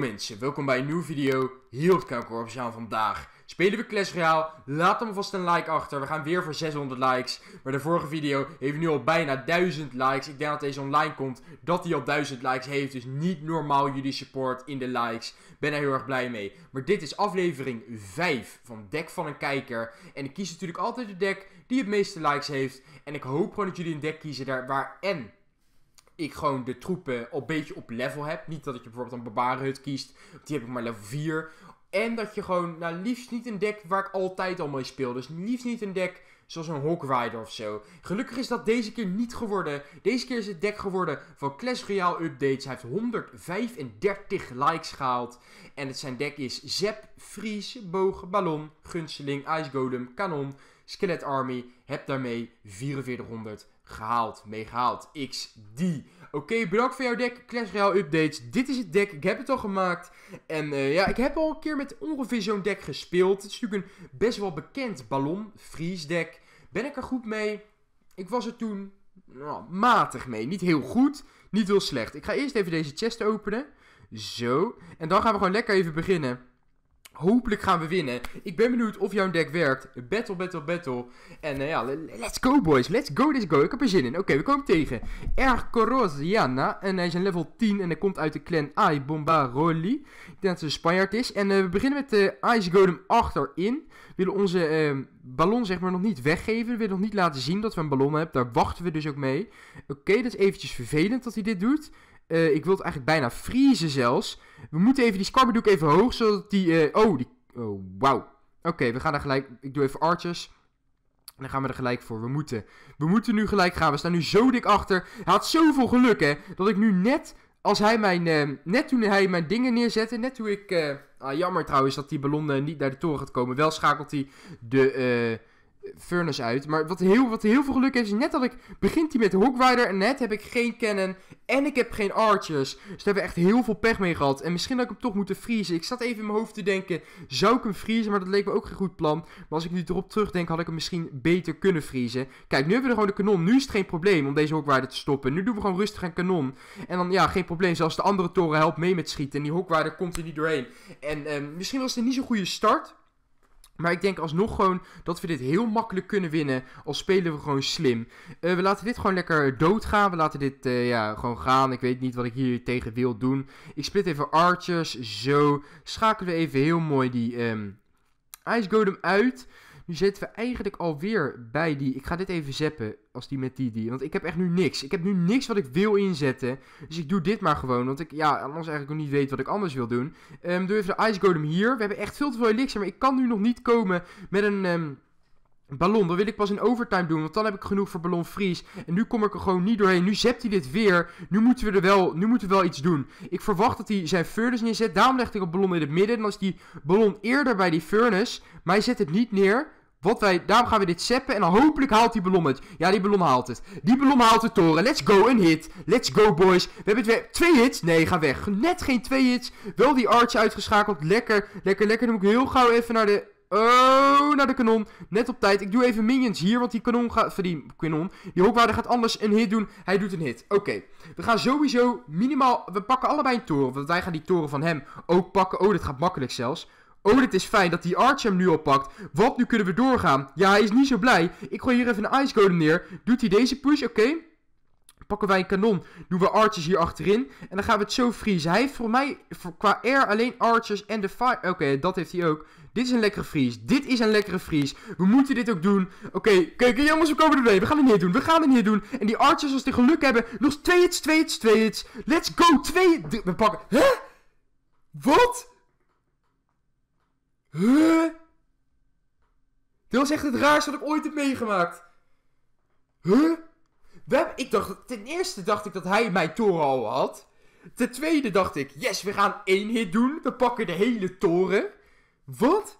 mensen, welkom bij een nieuwe video hier op het Kanaal vandaag. Spelen we Clash Royale, laat dan vast een like achter, we gaan weer voor 600 likes. Maar de vorige video heeft nu al bijna 1000 likes, ik denk dat deze online komt dat hij al 1000 likes heeft. Dus niet normaal jullie support in de likes, ben daar heel erg blij mee. Maar dit is aflevering 5 van Dek van een Kijker. En ik kies natuurlijk altijd de deck die het meeste likes heeft. En ik hoop gewoon dat jullie een deck kiezen daar waar en ik gewoon de troepen al een beetje op level heb. Niet dat je bijvoorbeeld een barbarenhut kiest, die heb ik maar level 4. En dat je gewoon, nou liefst niet een deck waar ik altijd al mee speel. Dus liefst niet een deck zoals een hog Rider of zo. Gelukkig is dat deze keer niet geworden. Deze keer is het deck geworden van Clash Royale Updates. Hij heeft 135 likes gehaald. En het zijn deck is Zep, Fries, bogen Ballon, Gunseling, Ice Golem, Kanon, Skelet Army. Heb daarmee 4400 gehaald, meegehaald. X, die. Oké, okay, bedankt voor jouw deck. Clash Royale updates. Dit is het deck. Ik heb het al gemaakt. En eh, ja, ik heb al een keer met ongeveer zo'n deck gespeeld. Het is natuurlijk een best wel bekend ballon, freeze deck. Ben ik er goed mee? Ik was er toen nou, matig mee. Niet heel goed, niet heel slecht. Ik ga eerst even deze chest openen. Zo. En dan gaan we gewoon lekker even beginnen Hopelijk gaan we winnen. Ik ben benieuwd of jouw deck werkt. Battle, battle, battle. En eh, ja, let's go boys. Let's go, let's go. Ik heb er zin in. Oké, we komen tegen. Erg Corosiana. En hij is een level 10 en hij komt uit de clan Ai Bombaroli. Ik denk dat ze een Spanjaard is. En eh, we beginnen met de eh, Ice Golem achterin. We willen onze ehm, ballon zeg maar nog niet weggeven. We willen nog niet laten zien dat we een ballon hebben. Daar wachten we dus ook mee. Oké, dat is eventjes vervelend dat hij dit doet. Eh, ik wil het eigenlijk bijna vriezen zelfs. We moeten even die Scarberdoek even hoog, zodat die... Eh, oh, die... Oh, wauw. Oké, we gaan er gelijk... Ik doe even archers. En dan gaan we er gelijk voor. We moeten. We moeten nu gelijk gaan. We staan nu zo dik achter. Hij had zoveel geluk, hè. Dat ik nu net... Als hij mijn... Eh, net toen hij mijn dingen neerzette. Net toen ik... ah, jammer trouwens dat die ballon niet naar de toren gaat komen. Wel schakelt hij de Furnace uit. Maar wat heel, wat heel veel geluk heeft, is net dat ik... Begint hij met Hogwider en net heb ik geen Cannon. En ik heb geen Archers. Dus daar hebben we echt heel veel pech mee gehad. En misschien had ik hem toch moeten vriezen. Ik zat even in mijn hoofd te denken, zou ik hem vriezen? Maar dat leek me ook geen goed plan. Maar als ik nu erop terugdenk, had ik hem misschien beter kunnen vriezen. Kijk, nu hebben we gewoon de kanon. Nu is het geen probleem om deze Hogwider te stoppen. Nu doen we gewoon rustig een kanon. En dan, ja, geen probleem. Zelfs de andere toren helpt mee met schieten. En die Hogwider komt er niet doorheen. En ehm, misschien was het een niet zo'n goede start... Maar ik denk alsnog gewoon dat we dit heel makkelijk kunnen winnen. Al spelen we gewoon slim. Eh, we laten dit gewoon lekker doodgaan. We laten dit eh, ja, gewoon gaan. Ik weet niet wat ik hier tegen wil doen. Ik split even archers. Zo. Schakelen we even heel mooi die um, Ice Godem uit. Nu zitten we eigenlijk alweer bij die. Ik ga dit even zeppen als die met die die. Want ik heb echt nu niks. Ik heb nu niks wat ik wil inzetten. Dus ik doe dit maar gewoon. Want ik ja, anders eigenlijk ook niet weet wat ik anders wil doen. Um, doe even de Ice Golem hier. We hebben echt veel te veel elixir. Maar ik kan nu nog niet komen met een... Um, ballon, dan wil ik pas in overtime doen, want dan heb ik genoeg voor ballon En nu kom ik er gewoon niet doorheen. Nu zept hij dit weer. Nu moeten we er wel, nu moeten we wel iets doen. Ik verwacht dat hij zijn furnace neerzet. Daarom leg ik een ballon in het midden. Dan als die ballon eerder bij die furnace, maar hij zet het niet neer, daarom gaan we dit zeppen en dan hopelijk haalt die ballon het. Ja, die ballon haalt het. Die ballon haalt de toren. Let's go, een hit. Let's go, boys. We hebben twee, twee hits. Nee, ga weg. Net geen twee hits. Wel die arch uitgeschakeld. Lekker, lekker, lekker. Dan moet ik heel gauw even naar de... Oh, naar de kanon. Net op tijd. Ik doe even minions hier, want die kanon gaat... Die kanon. Die hoopwaarder gaat anders een hit doen. Hij doet een hit. Oké. We gaan sowieso minimaal... We pakken allebei een toren, want wij gaan die toren van hem ook pakken. Oh, dit gaat makkelijk zelfs. Oh, dit is fijn dat die Arch hem nu oppakt. Wat, nu kunnen we doorgaan. Ja, hij is niet zo blij. Ik gooi hier even een Ice Golem neer. Doet hij deze push? Oké. Pakken wij een kanon. Doen we Archers hier achterin. En dan gaan we het zo vriezen. Hij heeft voor mij voor, qua air alleen Archers en de Fire... Oké, dat heeft hij ook. Dit is een lekkere freeze. Dit is een lekkere freeze. We moeten dit ook doen. Oké, okay, kijk, jongens, we komen ermee. We gaan het neer doen. We gaan het neer doen. En die Archers, als die geluk hebben, nog twee hits, twee hits, twee hits. Let's go, twee... We pakken... Hè? Huh? Wat? Huh? Dit was echt het raarste dat ik ooit heb meegemaakt. Huh? ik dacht, ten eerste dacht ik dat hij mijn toren al had. Ten tweede dacht ik, yes, we gaan één hit doen. We pakken de hele toren. Wat?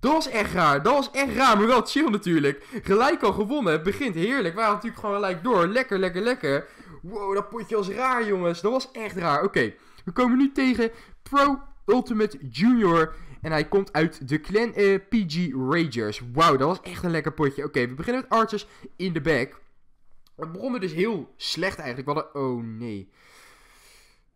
Dat was echt raar. Dat was echt raar, maar wel chill natuurlijk. Gelijk al gewonnen. Het begint heerlijk. We gaan natuurlijk gewoon gelijk door. Lekker, lekker, lekker. Wow, dat potje was raar, jongens. Dat was echt raar. Oké, we komen nu tegen Pro Ultimate Junior en hij komt uit de clan eh, PG Ragers. Wauw, dat was echt een lekker potje. Oké, we beginnen met Archers in de back. We begonnen dus heel slecht eigenlijk. We hadden... Oh, nee.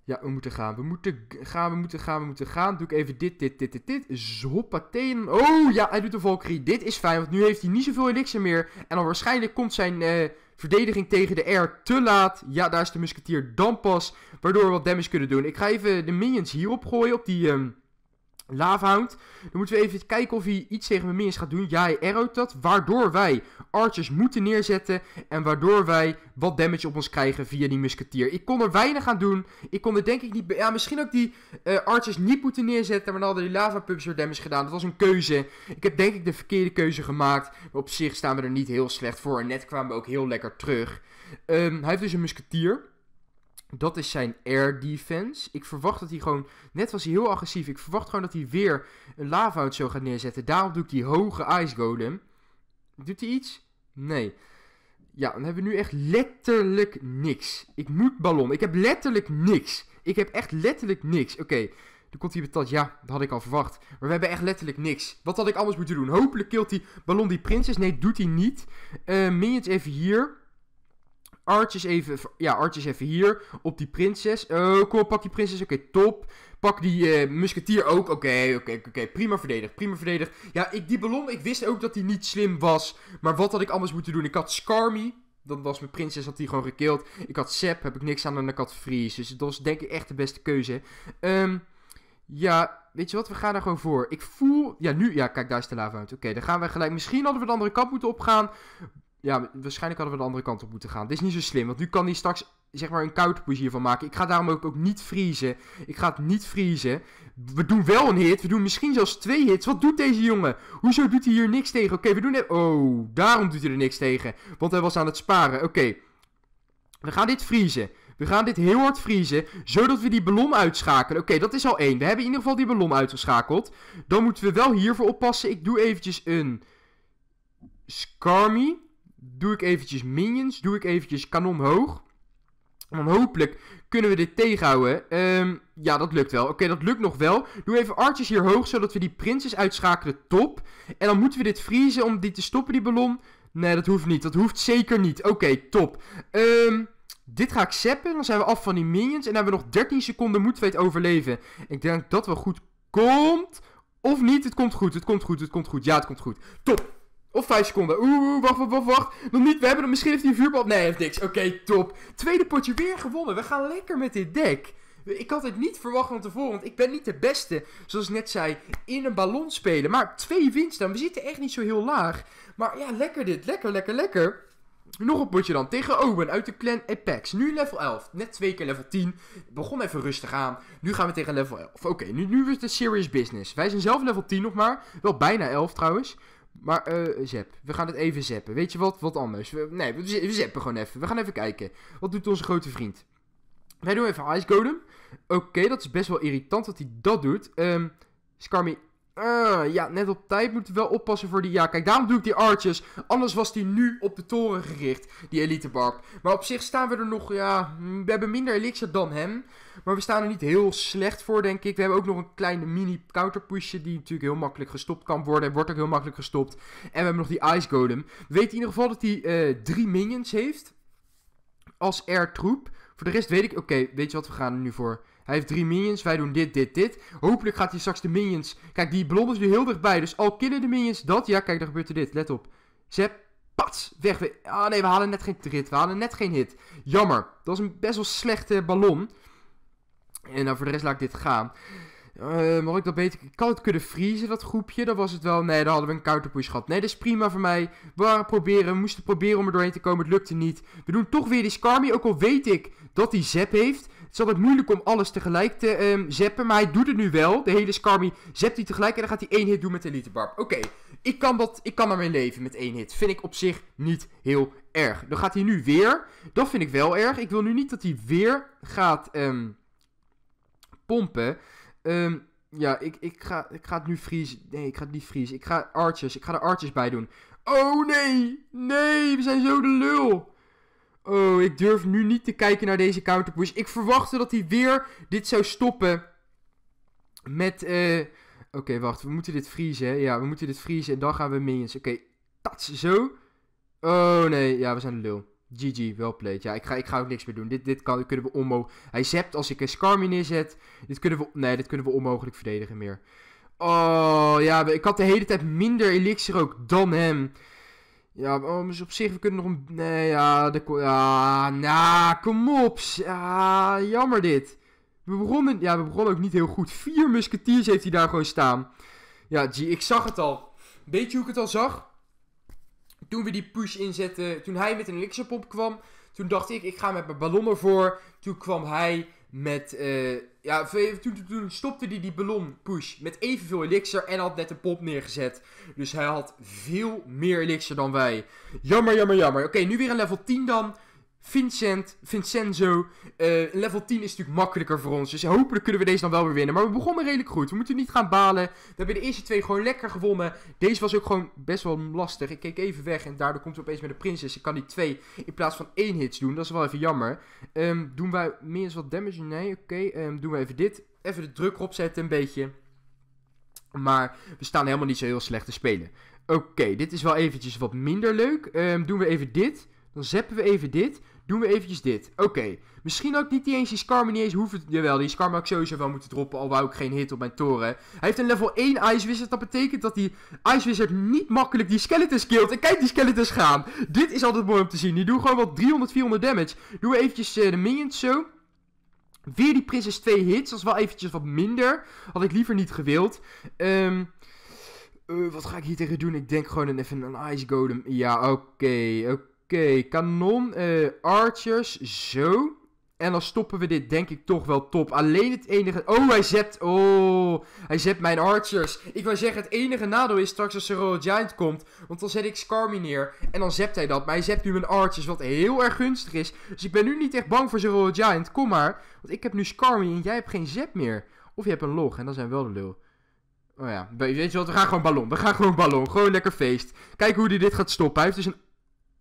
Ja, we moeten gaan. We moeten gaan, we moeten gaan, we moeten gaan. Doe ik even dit, dit, dit, dit, dit. Zoppateen. Oh ja, hij doet de Valkyrie. Dit is fijn, want nu heeft hij niet zoveel elixir meer. En dan waarschijnlijk komt zijn eh, verdediging tegen de air te laat. Ja, daar is de musketier dan pas. Waardoor we wat damage kunnen doen. Ik ga even de minions hierop gooien, op die... Ehm, Laafhound. Dan moeten we even kijken of hij iets tegen minions gaat doen. Ja, hij dat. Waardoor wij archers moeten neerzetten. En waardoor wij wat damage op ons krijgen via die musketier. Ik kon er weinig aan doen. Ik kon er denk ik niet... Ja, misschien ook die eh, archers niet moeten neerzetten. Maar dan hadden die lava weer damage gedaan. Dat was een keuze. Ik heb denk ik de verkeerde keuze gemaakt. Maar op zich staan we er niet heel slecht voor. En net kwamen we ook heel lekker terug. Ehm, hij heeft dus een musketier. Dat is zijn air defense. Ik verwacht dat hij gewoon, net was hij heel agressief, ik verwacht gewoon dat hij weer een lava zo gaat neerzetten. Daarom doe ik die hoge ice golem. Doet hij iets? Nee. Ja, dan hebben we nu echt letterlijk niks. Ik moet ballon. Ik heb letterlijk niks. Ik heb echt letterlijk niks. Oké, okay. dan komt hij betaald. Ja, dat had ik al verwacht. Maar we hebben echt letterlijk niks. Wat had ik anders moeten doen? Hopelijk kilt die ballon die prinses. Nee, doet hij niet. Uh, minions even hier. Arch is even, ja, Arch even hier. Op die prinses. Oh, kom pak die prinses. Oké, top. Pak die uh, musketier ook. Oké, oké, oké. Prima verdedigd, prima verdedigd. Ja, ik, die ballon, ik wist ook dat die niet slim was. Maar wat had ik anders moeten doen? Ik had Scarmy. Dan was mijn prinses, had die gewoon gekild. Ik had Sep, heb ik niks aan. En ik had Freeze. Dus dat was denk ik echt de beste keuze. Ehm, ja, weet je wat, we gaan daar gewoon voor. Ik voel... Ja, nu... Ja, kijk, daar is de lava uit. Oké, dan gaan we gelijk... Misschien hadden we de andere kant moeten opgaan. Ja, waarschijnlijk hadden we de andere kant op moeten gaan. Dit is niet zo slim, want nu kan hij straks zeg maar een counterpush van maken. Ik ga daarom ook, niet vriezen. Ik ga het niet vriezen. We doen wel een hit. We doen misschien zelfs twee hits. Wat doet deze jongen? Hoezo doet hij hier niks tegen? Oké, we doen... Oh, daarom doet hij er niks tegen. Want hij was aan het sparen. Oké. We gaan dit vriezen. We gaan dit heel hard vriezen, zodat we die ballon uitschakelen. Oké, dat is al één. We hebben in ieder geval die ballon uitgeschakeld. Dan moeten we wel hiervoor oppassen. Ik doe eventjes een... Skarmy doe ik eventjes minions, doe ik eventjes kanon hoog. En dan hopelijk kunnen we dit tegenhouden. Ehm, ja, dat lukt wel. Oké, dat lukt nog wel. Doe even artjes hier hoog, zodat we die prinses uitschakelen. Top. En dan moeten we dit vriezen om die te stoppen, die ballon. Nee, dat hoeft niet. Dat hoeft zeker niet. Oké, top. Ehm, dit ga ik zappen. Dan zijn we af van die minions. En dan hebben we nog 13 seconden. Moeten we het overleven? Ik denk dat wel goed komt. Of niet. Het komt goed. Het komt goed. Het komt goed. Ja, het komt goed. Top. Of 5 seconden. Oeh, wacht, wacht, wacht, Nog niet. We hebben hem. Misschien heeft hij een vuurbal. Nee, heeft niks. Oké, top. Tweede potje weer gewonnen. We gaan lekker met dit deck. Ik had het niet verwacht van tevoren, want ik ben niet de beste, zoals ik net zei, in een ballon spelen. Maar twee winst dan. We zitten echt niet zo heel laag. Maar ja, lekker dit. Lekker, lekker, lekker. Nog een potje dan tegen Owen uit de clan Apex. Nu level 11. Net twee keer level 10. Begon even rustig aan. Nu gaan we tegen level 11. Oké, nu, nu is het serious business. Wij zijn zelf level 10 nog maar. Wel bijna 11 trouwens. Maar eh zep. We gaan het even zeppen. Weet je wat? Wat anders. nee, we zeppen gewoon even. We gaan even kijken. Wat doet onze grote vriend? Wij doen even Ice Golem. Oké, dat is best wel irritant dat hij dat doet. Um, ehm, Skarmy. Ah, ja, net op tijd moeten we wel oppassen voor die... Ja, kijk, daarom doe ik die arches. Anders was die nu op de toren gericht, die elite Barb. Maar op zich staan we er nog... Ja, hm, we hebben minder elixir dan hem. Maar we staan er niet heel slecht voor, denk ik. We hebben ook nog een kleine mini counterpushje die natuurlijk heel makkelijk gestopt kan worden. En wordt ook heel makkelijk gestopt. En we hebben nog die Ice Golem. Weet in ieder geval dat hij uh, drie minions heeft. Als air troep. Voor de rest weet ik, oké, weet je wat, we gaan er nu voor. Hij heeft drie minions, wij doen dit, dit, dit. Hopelijk gaat hij straks de minions... Kijk, die blond is nu heel dichtbij, dus al killen de minions dat... Ja, kijk, dan gebeurt er dit, let op. Zep, pats, weg. Ah nee, we halen net geen trit, we halen net geen hit. Jammer, dat is een best wel slechte ballon. En dan voor de rest laat ik dit gaan. Uh, ik dat beter? Ik had het kunnen vriezen, dat groepje. Dan was het wel. Nee, dan hadden we een counterpush gehad. Nee, dat is prima voor mij. We waren proberen. We moesten proberen om er doorheen te komen. Het lukte niet. We doen toch weer die Scarmy. Ook al weet ik dat hij zap heeft. Het is altijd moeilijk om alles tegelijk te um, zeppen. Maar hij doet het nu wel. De hele Scarmy zept hij tegelijk. En dan gaat hij één hit doen met de Elite Barb. Oké, ik kan dat. Ik kan daarmee leven met één hit. Vind ik op zich niet heel erg. Dan gaat hij nu weer. Dat vind ik wel erg. Ik wil nu niet dat hij weer gaat. Um, Ehm, ja, ik, ik, ga, ik ga het nu vriezen. Nee, ik ga het niet vriezen. Ik ga arches. Ik ga er arches bij doen. Oh nee! Nee, we zijn zo de lul. Oh, ik durf nu niet te kijken naar deze counterpush. Ik verwachtte dat hij weer dit zou stoppen. Met, eh... Oké, wacht. We moeten dit vriezen, Ja, we moeten dit vriezen. En dan gaan we minions. Oké, okay, dat zo. Oh nee, ja, we zijn de lul. GG, wel played. Ja, ik ga, ik ga ook niks meer doen. Dit, dit, kunnen we onmogelijk... Hij zept als ik een Skarmy neerzet. Dit kunnen we... Nee, dit kunnen we onmogelijk verdedigen meer. Oh, ja, ik had de hele tijd minder elixir ook dan hem. Ja, oh, dus op zich, we kunnen nog een... Nee, ja, de... Ja, nou, kom op. Ja, jammer dit. We begonnen... Ja, we begonnen ook niet heel goed. Vier musketiers heeft hij daar gewoon staan. Ja, G, ik zag het al. Weet je hoe ik het al zag? Toen we die push inzetten, toen hij met een elixir-pomp kwam, toen dacht ik, ik ga met mijn ballon ervoor. Toen kwam hij met, eh, ja, toen, toen, toen stopte hij die ballon push met evenveel elixir en had net een pomp neergezet. Dus hij had veel meer elixir dan wij. Jammer, jammer, jammer. Oké, nu weer een level 10 dan. Vincent, Vincenzo. Eh, level 10 is natuurlijk makkelijker voor ons. Dus hopelijk kunnen we deze dan wel weer winnen. Maar we begonnen redelijk goed. We moeten niet gaan balen. We hebben de eerste twee gewoon lekker gewonnen. Deze was ook gewoon best wel lastig. Ik keek even weg en daardoor komt ze opeens met de prinses. Ik kan die twee in plaats van één hits doen. Dat is wel even jammer. Ehm, doen wij meer wat damage? Nee, oké. Ehm, doen we even dit. Even de druk opzetten een beetje. Maar we staan helemaal niet zo heel slecht te spelen. Oké, dit is wel eventjes wat minder leuk. Ehm, doen we even dit. Dan zappen we even dit. Doen we eventjes dit. Oké. Misschien ook niet die eens die Skarma niet eens hoeven... Jawel, die Skarma had ik sowieso wel moeten droppen. Al wou ik geen hit op mijn toren. Hij heeft een level 1 Ice Wizard. Dat betekent dat die Ice Wizard niet makkelijk die skeletons killt. En kijk die skeletons gaan. Dit is altijd mooi om te zien. Die doen gewoon wat 300, 400 damage. Doen we eventjes eh, de minions zo. Weer die Prinses 2 hits. Dat is wel eventjes wat minder. Had ik liever niet gewild. Ehm... Eh, wat ga ik hier tegen doen? Ik denk gewoon even een Ice Golem. Ja, oké. oké okay, kanon, uh, archers, zo. En dan stoppen we dit denk ik toch wel top. Alleen het enige... Oh, hij zet... Oh, hij zet mijn archers. Ik wil zeggen, het enige nadeel is straks als de Royal Giant komt. Want dan zet ik Scarmy neer. En dan zept hij dat. Maar hij zet nu mijn archers, wat heel erg gunstig is. Dus ik ben nu niet echt bang voor zijn Royal Giant. Kom maar. Want ik heb nu Scarmy en jij hebt geen zet meer. Of je hebt een log en dan zijn we wel de lul. Oh ja, weet je wat, we gaan gewoon ballon. We gaan gewoon ballon. Gewoon lekker feest. Kijken hoe hij dit gaat stoppen. Hij heeft dus een...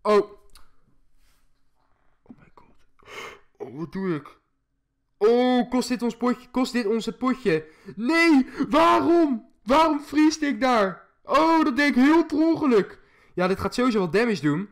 Oh... Oh, wat doe ik? Oh, kost dit ons potje? Kost dit onze potje? Nee, waarom? Waarom vriest ik daar? Oh, dat deed ik heel per Ja, dit gaat sowieso wat damage doen.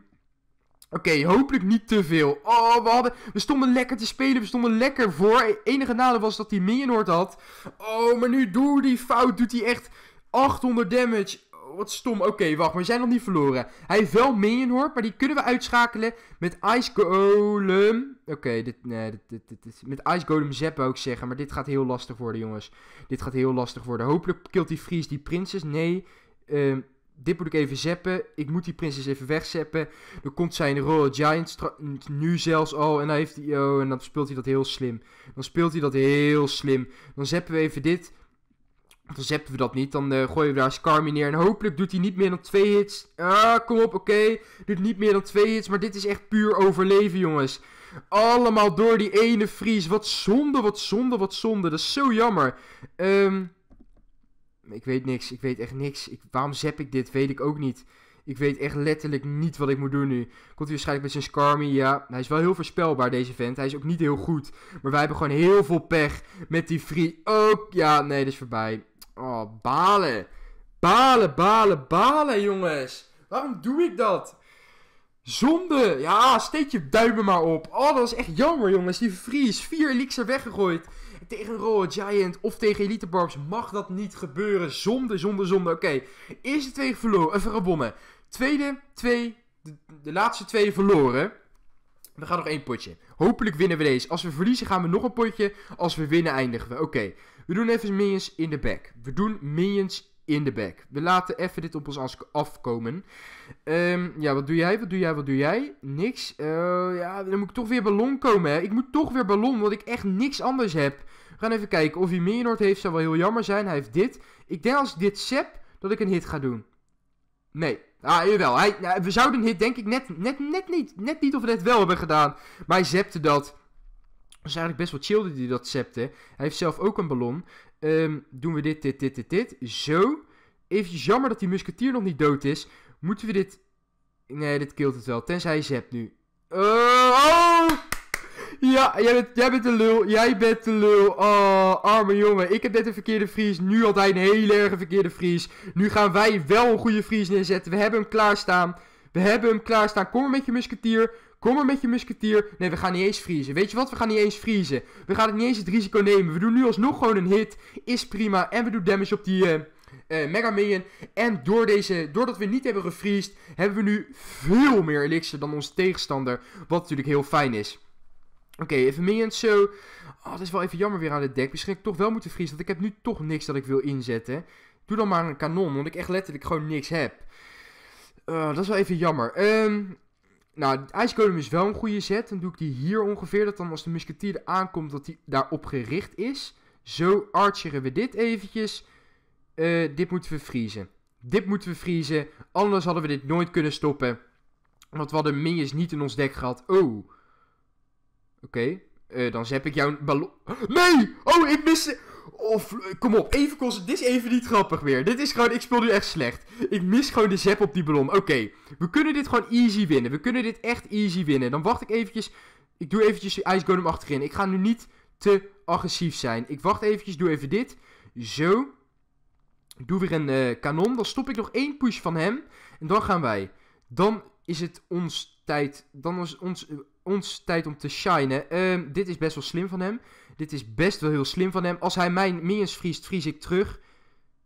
Oké, hopelijk niet te veel. Oh, we, hadden, we stonden lekker te spelen. We stonden lekker voor. Enige nadeel was dat hij Minionord had. Oh, maar nu door die fout doet hij echt 800 damage wat stom. Oké, wacht, we zijn nog niet verloren. Hij heeft wel minion hoor, maar die kunnen we uitschakelen met Ice Golem. Oké, dit, nee, dit, dit, dit, met Ice Golem zeppen ook zeggen, maar dit gaat heel lastig worden, jongens. Dit gaat heel lastig worden. Hopelijk kilt die Fries die prinses. Nee, ehm, dit moet ik even zeppen. Ik moet die prinses even wegzeppen. Dan komt zijn Royal Giant nu zelfs al. En dan, heeft hij, oh, en dan speelt hij dat heel slim. Dan speelt hij dat heel slim. Dan zeppen we even dit. Dan zeppen we dat niet. Dan eh, gooien we daar Skarmy neer. En hopelijk doet hij niet meer dan twee hits. Ah, kom op, oké. Okay. Doet niet meer dan twee hits. Maar dit is echt puur overleven, jongens. Allemaal door die ene vries. Wat zonde, wat zonde, wat zonde. Dat is zo jammer. Ehm, ik weet niks. Ik weet echt niks. Ik, waarom zap ik dit? Weet ik ook niet. Ik weet echt letterlijk niet wat ik moet doen nu. Komt hij waarschijnlijk met zijn Scarmy. Ja, hij is wel heel voorspelbaar, deze vent. Hij is ook niet heel goed. Maar wij hebben gewoon heel veel pech met die free. Ook, oh, ja, nee, dat is voorbij. Oh, balen. Balen, balen, balen, jongens. Waarom doe ik dat? Zonde. Ja, steek je duimen maar op. Oh, dat was echt jammer, jongens. Die Vries. Vier elixir weggegooid. Tegen Royal Giant of tegen Elite Barbs mag dat niet gebeuren. Zonde, zonde, zonde. Oké. Eerste twee verloren. Eh, Even gewonnen. Tweede, twee. de laatste twee verloren. We gaan nog één potje. Hopelijk winnen we deze. Als we verliezen gaan we nog een potje. Als we winnen eindigen we. Oké, we doen even minions in de back. We doen minions in de back. We laten even dit op ons afkomen. Ehm, ja, wat doe jij? Wat doe jij? Wat doe jij? Niks. Eh, ja, dan moet ik toch weer ballon komen. Hè? Ik moet toch weer ballon, want ik echt niks anders heb. We gaan even kijken. Of hij noord heeft, zou wel heel jammer zijn. Hij heeft dit. Ik denk als ik dit sep dat ik een hit ga doen. Nee, Ah, jawel. Hij, nou, we zouden het denk ik net, net, net, niet, net niet of we het wel hebben gedaan. Maar hij zepte dat. Dat is eigenlijk best wel chill dat hij dat zepte. Hij heeft zelf ook een ballon. Ehm, doen we dit, dit, dit, dit, dit. Zo. even jammer dat die musketier nog niet dood is. Moeten we dit... Nee, dit kilt het wel. Tenzij hij zept nu. oh! Ja, jij bent, de lul. Jij bent de lul. Oh, arme jongen. Ik heb net een verkeerde vries. Nu had hij een hele erge verkeerde vries. Nu gaan wij wel een goede vries neerzetten. We hebben hem klaarstaan. We hebben hem klaarstaan. Kom maar met je musketier. Kom maar met je musketier. Nee, we gaan niet eens vriezen. Weet je wat? We gaan niet eens vriezen. We gaan het niet eens het risico nemen. We doen nu alsnog gewoon een hit. Is prima. En we doen damage op die... Uh... Mega Minion. En door deze, doordat we niet hebben gefreezed, hebben we nu veel meer elixir dan onze tegenstander. Wat natuurlijk heel fijn is. Oké, even minions zo. Oh, dat is wel even jammer weer aan het dek. Misschien ik toch wel moeten vriezen, want ik heb nu toch niks dat ik wil inzetten. Doe dan maar een kanon, want ik echt letterlijk gewoon niks heb. Eh, dat is wel even jammer. Ehm, nou, de is wel een goede set. Dan doe ik die hier ongeveer. Dat dan als de musketier aankomt, dat die daarop gericht is. Zo archeren we dit eventjes. Eh, dit moeten we vriezen. Dit moeten we vriezen. Anders hadden we dit nooit kunnen stoppen. Want we hadden minions niet in ons dek gehad. Oh, Oké, eh, dan zap ik jouw ballon... Nee! Oh, ik mis. Of, eh, kom op, even kost. Dit is even niet grappig weer. Dit is gewoon, ik speel nu echt slecht. Ik mis gewoon de zap op die ballon. Oké, we kunnen dit gewoon easy winnen. We kunnen dit echt easy winnen. Dan wacht ik eventjes. Ik doe eventjes de Ice achterin. Ik ga nu niet te agressief zijn. Ik wacht eventjes, doe even dit. Zo. doe weer een eh, kanon. Dan stop ik nog één push van hem. En dan gaan wij. Dan is het ons tijd. Dan is ons, ons tijd om te shinen. Ehm, dit is best wel slim van hem. Dit is best wel heel slim van hem. Als hij mijn minions vriest, vries ik terug.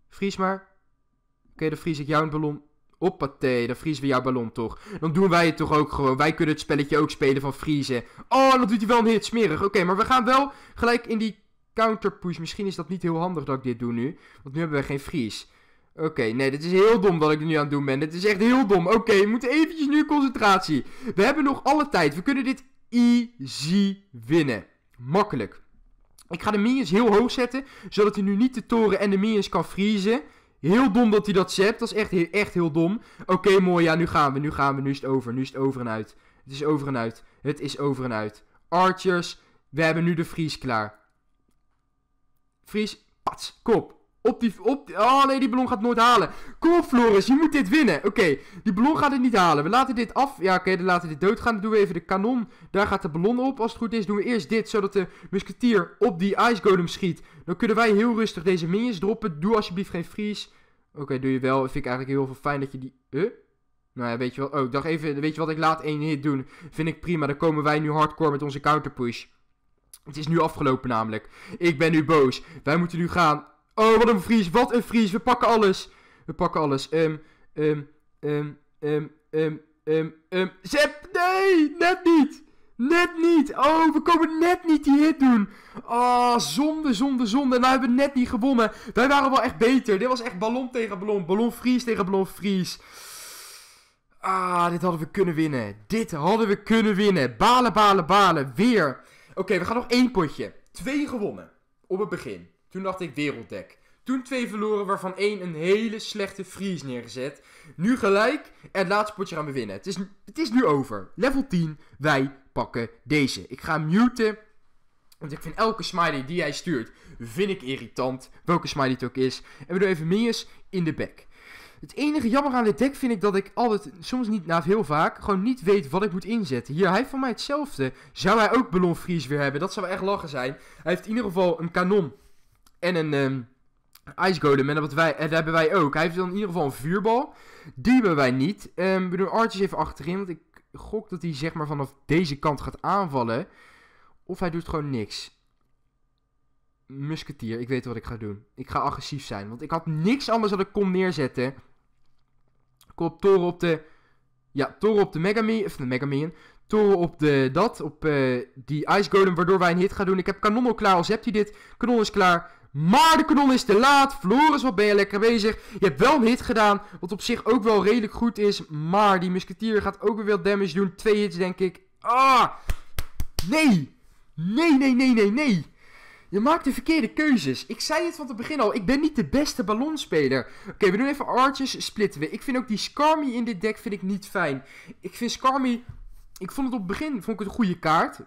Vries maar. Oké, dan vries ik jouw ballon. Hoppatee, dan vriezen we jouw ballon toch. Dan doen wij het toch ook gewoon. Wij kunnen het spelletje ook spelen van vriezen. Oh, dan doet hij wel een hit, smerig. Oké, maar we gaan wel gelijk in die counterpush. Misschien is dat niet heel handig dat ik dit doe nu. Want nu hebben we geen vries. Oké, nee, dit is heel dom dat ik nu aan het doen ben. Dit is echt heel dom. Oké, we moeten eventjes nu concentratie. We hebben nog alle tijd. We kunnen dit easy winnen. Makkelijk. Ik ga de minions heel hoog zetten, zodat hij nu niet de toren en de minions kan vriezen. Heel dom dat hij dat zet. Dat is echt, echt heel dom. Oké, mooi. Ja, nu gaan we. Nu gaan we. Nu is het over. Nu is het over en uit. Het is over en uit. Het is over en uit. Archers, we hebben nu de vries klaar. Vries, pats, kop. Op die... Op oh nee, die ballon gaat nooit halen. Kom op Floris, je moet dit winnen. Oké, die ballon gaat het niet halen. We laten dit af. Ja, oké, dan laten we dit doodgaan. Dan doen we even de kanon. Daar gaat de ballon op. Als het goed is, doen we eerst dit. Zodat de musketier op die ice golem schiet. Dan kunnen wij heel rustig deze minions droppen. Doe alsjeblieft geen freeze. Oké, doe je wel. Vind ik eigenlijk heel veel fijn dat je die... Huh? Nou ja, weet je wel. Oh, ik dacht even, weet je wat, ik laat één hit doen. Vind ik prima. Dan komen wij nu hardcore met onze counterpush. Het is nu afgelopen namelijk. Ik ben nu boos. Wij moeten nu gaan Oh, wat een vries. Wat een vries. We pakken alles. We pakken alles. Ehm, ehm, ehm, ehm, ehm, ehm, um. Ehm. Zep, nee, net niet. Net niet. Oh, we komen net niet die hit doen. Ah, zonde, zonde, zonde. nou hebben we net niet gewonnen. Wij waren wel echt beter. Dit was echt ballon tegen ballon. Ballon vries tegen ballon vries. Ah, dit hadden we kunnen winnen. Dit hadden we kunnen winnen. Balen, balen, balen. Weer. Oké, we gaan nog één potje. Twee gewonnen. Op het begin. Toen dacht ik werelddek. Toen twee verloren, waarvan één een hele slechte freeze neergezet. Nu gelijk en het laatste potje gaan we winnen. Het is, het is nu over. Level 10, wij pakken deze. Ik ga muten. Want ik vind elke smiley die hij stuurt, vind ik irritant. Welke smiley het ook is. En we doen even Mius in de back. Het enige jammer aan dit deck vind ik dat ik altijd, soms niet, na heel vaak, gewoon niet weet wat ik moet inzetten. Hier, hij heeft van mij hetzelfde. Zou hij ook Ballon Freeze weer hebben? Dat zou echt lachen zijn. Hij heeft in ieder geval een kanon en een um, Ice Golem. En dat, wij, hebben wij ook. Hij heeft dan in ieder geval een vuurbal. Die hebben wij niet. Ehm, we doen Arches even achterin. Want ik gok dat hij zeg maar vanaf deze kant gaat aanvallen. Of hij doet gewoon niks. Musketier, ik weet wat ik ga doen. Ik ga agressief zijn. Want ik had niks anders dat ik kon neerzetten. Kom toren op de... Ja, toren op de Megami... Of de Megamian. Toren op de dat, op eh, die Ice Golem, waardoor wij een hit gaan doen. Ik heb kanon al klaar, als hebt hij dit. Kanon is klaar. Maar de kanon is te laat. Floris, wat ben je lekker bezig. Je hebt wel een hit gedaan, wat op zich ook wel redelijk goed is. Maar die musketier gaat ook weer veel damage doen. Twee hits, denk ik. Ah! Nee! Nee, nee, nee, nee, nee! Je maakt de verkeerde keuzes. Ik zei het van het begin al. Ik ben niet de beste ballonspeler. Oké, we doen even arches. Splitten we. Ik vind ook die Skarmy in dit deck vind ik niet fijn. Ik vind Skarmy... Ik vond het op het begin vond ik het een goede kaart.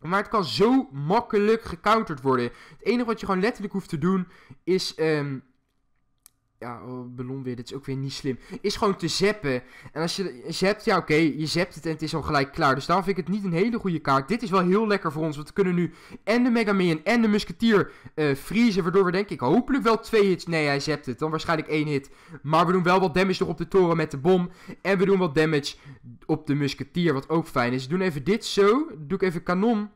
Maar het kan zo makkelijk gecounterd worden. Het enige wat je gewoon letterlijk hoeft te doen is ehm, ja, oh, ballon weer, dit is ook weer niet slim. Is gewoon te zeppen. En als je zept, ja oké, je zept het en het is al gelijk klaar. Dus daarom vind ik het niet een hele goede kaart. Dit is wel heel lekker voor ons, want we kunnen nu en de Mega en de Musketier eh, vriezen. Waardoor we denk ik hopelijk wel twee hits, nee hij zept het, dan waarschijnlijk één hit. Maar we doen wel wat damage nog op de toren met de bom. En we doen wat damage op de musketeer. wat ook fijn is. We doen even dit zo, doe ik even kanon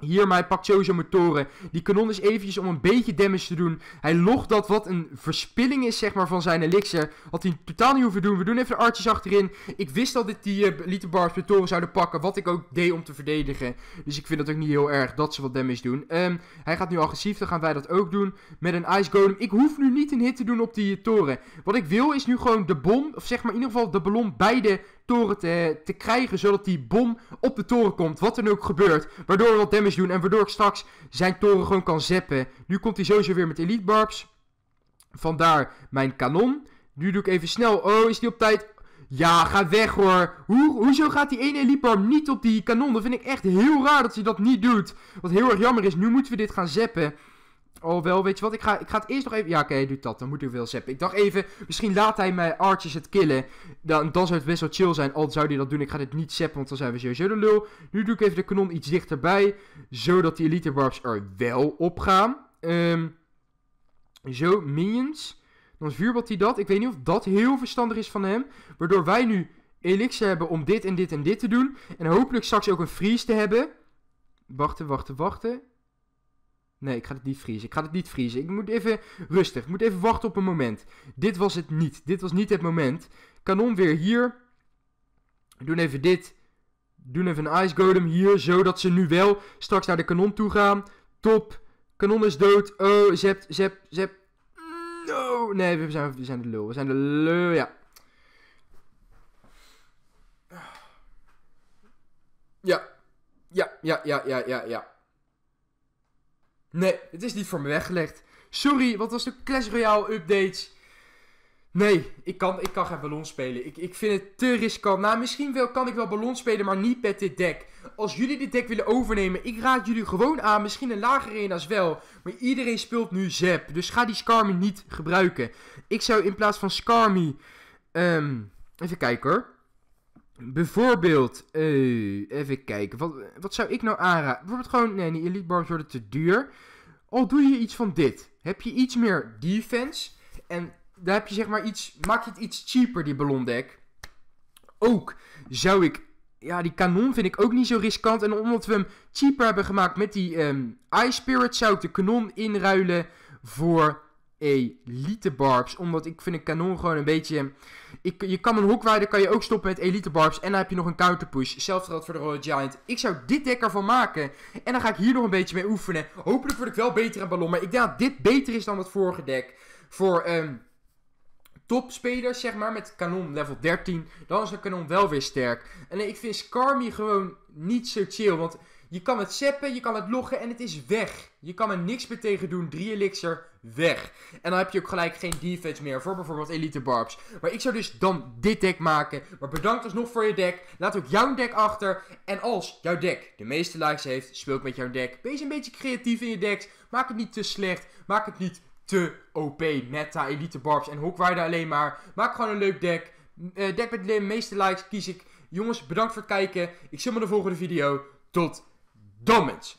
Hiermee pakt sowieso mijn toren. Die kanon is eventjes om een beetje damage te doen. Hij logt dat wat een verspilling is, zeg maar, van zijn elixir. Had hij totaal niet hoeven doen. We doen even de artjes achterin. Ik wist al dit die uh, Bars mijn toren zouden pakken. Wat ik ook deed om te verdedigen. Dus ik vind het ook niet heel erg dat ze wat damage doen. Ehm, hij gaat nu agressief, dan gaan wij dat ook doen. Met een Ice Golem. Ik hoef nu niet een hit te doen op die toren. Wat ik wil is nu gewoon de bom, of zeg maar in ieder geval de ballon bij de toren te, te krijgen, zodat die bom op de toren komt. Wat er nu ook gebeurt, waardoor we wat damage doen en waardoor ik straks zijn toren gewoon kan zeppen. Nu komt hij sowieso weer met elite barbs. Vandaar mijn kanon. Nu doe ik even snel. Oh, is die op tijd? Ja, ga weg hoor. Hoe, hoezo gaat die ene elite barb niet op die kanon? Dat vind ik echt heel raar dat hij dat niet doet. Wat heel erg jammer is, nu moeten we dit gaan zeppen. Oh, wel, weet je wat? Ik ga, ik ga het eerst nog even... Ja, oké, okay, doet dat. Dan moet ik wel zappen. Ik dacht even, misschien laat hij mijn Arches het killen. Dan, dan zou het best wel chill zijn. Al zou hij dat doen, ik ga dit niet zappen, want dan zijn we sowieso de lul. Nu doe ik even de kanon iets dichterbij. Zodat die elite barbs er wel op gaan. Ehm, zo, minions. Dan vuurbalt hij dat. Ik weet niet of dat heel verstandig is van hem. Waardoor wij nu elixir hebben om dit en dit en dit te doen. En hopelijk straks ook een freeze te hebben. Wachten, wachten, wachten. Nee, ik ga het niet vriezen. Ik ga het niet vriezen. Ik moet even rustig. Ik moet even wachten op een moment. Dit was het niet. Dit was niet het moment. Kanon weer hier. Doen even dit. Doen even een ice golem hier. Zodat ze nu wel straks naar de kanon toe gaan. Top. Kanon is dood. Oh, zep, zep, zep. No. Nee, we zijn, we zijn de lul. We zijn de lul, ja. Ja. Ja, ja, ja, ja, ja, ja. Nee, het is niet voor me weggelegd. Sorry, wat was de Clash Royale update Nee, ik kan, ik kan geen ballon spelen. Ik, ik vind het te riskant. Nou, misschien wel, kan ik wel ballon spelen, maar niet met dit deck. Als jullie dit deck willen overnemen, ik raad jullie gewoon aan. Misschien een lagere arena's als wel. Maar iedereen speelt nu Zep. Dus ga die Skarmy niet gebruiken. Ik zou in plaats van Skarmy... Ehm, even kijken hoor. Bijvoorbeeld, eh, even kijken. Wat, wat zou ik nou aanraden? Bijvoorbeeld gewoon, nee, die elite bars worden te duur. Al doe je iets van dit. Heb je iets meer defense. En daar heb je zeg maar iets, maak je het iets cheaper, die ballondek. Ook zou ik, ja, die kanon vind ik ook niet zo riskant. En omdat we hem cheaper hebben gemaakt met die um, Ice Spirit, zou ik de kanon inruilen voor elite barbs. Omdat ik vind een kanon gewoon een beetje... Ik, je kan een hoekwijder kan je ook stoppen met elite barbs. En dan heb je nog een counter push. Zelfs geldt voor de Royal Giant. Ik zou dit deck ervan maken. En dan ga ik hier nog een beetje mee oefenen. Hopelijk word ik wel beter aan ballon. Maar ik denk dat dit beter is dan het vorige deck. Voor... Ehm, topspelers, zeg maar, met kanon level 13, dan is een kanon wel weer sterk. En ik vind Skarmy gewoon niet zo chill, want je kan het zeppen, je kan het loggen en het is weg. Je kan er niks meer tegen doen, 3 elixir, weg. En dan heb je ook gelijk geen defense meer voor bijvoorbeeld Elite Barbs. Maar ik zou dus dan dit deck maken. Maar bedankt alsnog voor je deck. Laat ook jouw deck achter. En als jouw deck de meeste likes heeft, speel ik met jouw deck. Wees een beetje creatief in je decks. Maak het niet te slecht. Maak het niet te OP. Meta, Elite Barbs en Hokwaarde alleen maar. Maak gewoon een leuk deck. Uh, deck met de meeste likes kies ik. Jongens, bedankt voor het kijken. Ik zie me in de volgende video. Tot dan